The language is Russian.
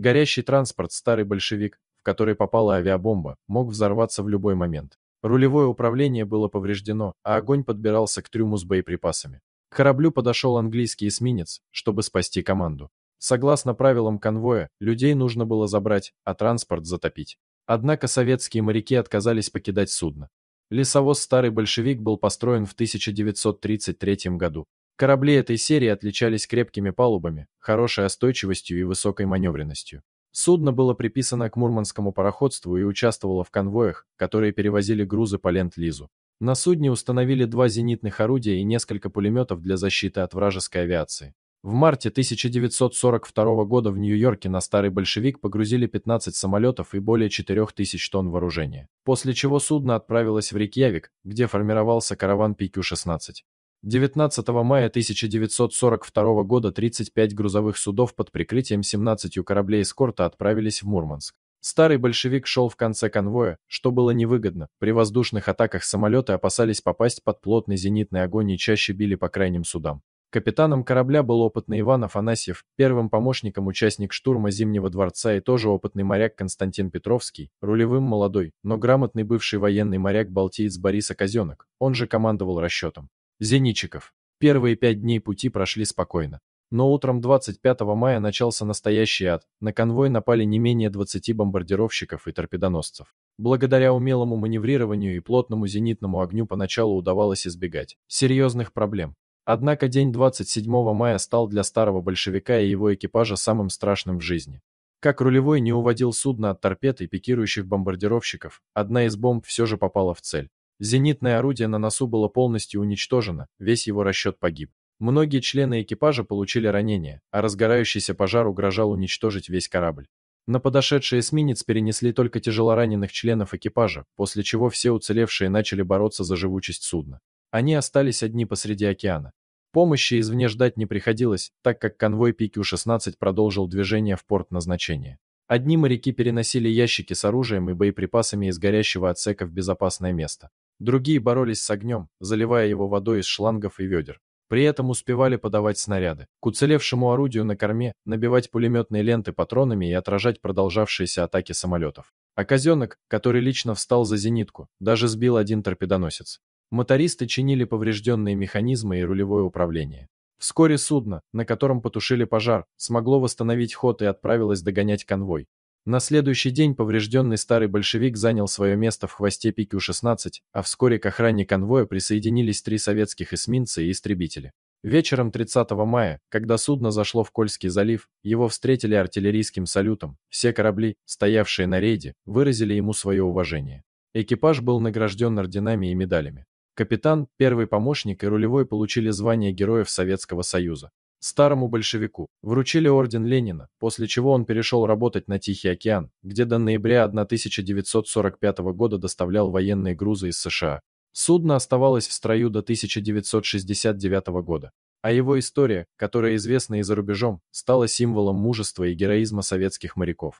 Горящий транспорт «Старый большевик», в который попала авиабомба, мог взорваться в любой момент. Рулевое управление было повреждено, а огонь подбирался к трюму с боеприпасами. К кораблю подошел английский эсминец, чтобы спасти команду. Согласно правилам конвоя, людей нужно было забрать, а транспорт затопить. Однако советские моряки отказались покидать судно. Лесовоз «Старый большевик» был построен в 1933 году. Корабли этой серии отличались крепкими палубами, хорошей остойчивостью и высокой маневренностью. Судно было приписано к мурманскому пароходству и участвовало в конвоях, которые перевозили грузы по Ленд-Лизу. На судне установили два зенитных орудия и несколько пулеметов для защиты от вражеской авиации. В марте 1942 года в Нью-Йорке на старый большевик погрузили 15 самолетов и более 4000 тонн вооружения, после чего судно отправилось в Рейкьявик, где формировался караван PQ-16. 19 мая 1942 года 35 грузовых судов под прикрытием 17 кораблей эскорта отправились в Мурманск. Старый большевик шел в конце конвоя, что было невыгодно. При воздушных атаках самолеты опасались попасть под плотный зенитный огонь и чаще били по крайним судам. Капитаном корабля был опытный Иван Афанасьев, первым помощником участник штурма Зимнего дворца и тоже опытный моряк Константин Петровский, рулевым молодой, но грамотный бывший военный моряк-балтиец Борис Оказенок, он же командовал расчетом. Зенитчиков. Первые пять дней пути прошли спокойно. Но утром 25 мая начался настоящий ад. На конвой напали не менее 20 бомбардировщиков и торпедоносцев. Благодаря умелому маневрированию и плотному зенитному огню поначалу удавалось избегать серьезных проблем. Однако день 27 мая стал для старого большевика и его экипажа самым страшным в жизни. Как рулевой не уводил судно от торпед и пикирующих бомбардировщиков, одна из бомб все же попала в цель. Зенитное орудие на носу было полностью уничтожено, весь его расчет погиб. Многие члены экипажа получили ранения, а разгорающийся пожар угрожал уничтожить весь корабль. На подошедший эсминец перенесли только тяжелораненых членов экипажа, после чего все уцелевшие начали бороться за живучесть судна. Они остались одни посреди океана. Помощи извне ждать не приходилось, так как конвой PQ-16 продолжил движение в порт назначения. Одни моряки переносили ящики с оружием и боеприпасами из горящего отсека в безопасное место. Другие боролись с огнем, заливая его водой из шлангов и ведер. При этом успевали подавать снаряды. К уцелевшему орудию на корме набивать пулеметные ленты патронами и отражать продолжавшиеся атаки самолетов. А казенок, который лично встал за зенитку, даже сбил один торпедоносец. Мотористы чинили поврежденные механизмы и рулевое управление. Вскоре судно, на котором потушили пожар, смогло восстановить ход и отправилось догонять конвой. На следующий день поврежденный старый большевик занял свое место в хвосте Пикю-16, а вскоре к охране конвоя присоединились три советских эсминца и истребители. Вечером 30 мая, когда судно зашло в Кольский залив, его встретили артиллерийским салютом. Все корабли, стоявшие на рейде, выразили ему свое уважение. Экипаж был награжден орденами и медалями. Капитан, первый помощник и рулевой получили звание Героев Советского Союза. Старому большевику вручили орден Ленина, после чего он перешел работать на Тихий океан, где до ноября 1945 года доставлял военные грузы из США. Судно оставалось в строю до 1969 года, а его история, которая известна и за рубежом, стала символом мужества и героизма советских моряков.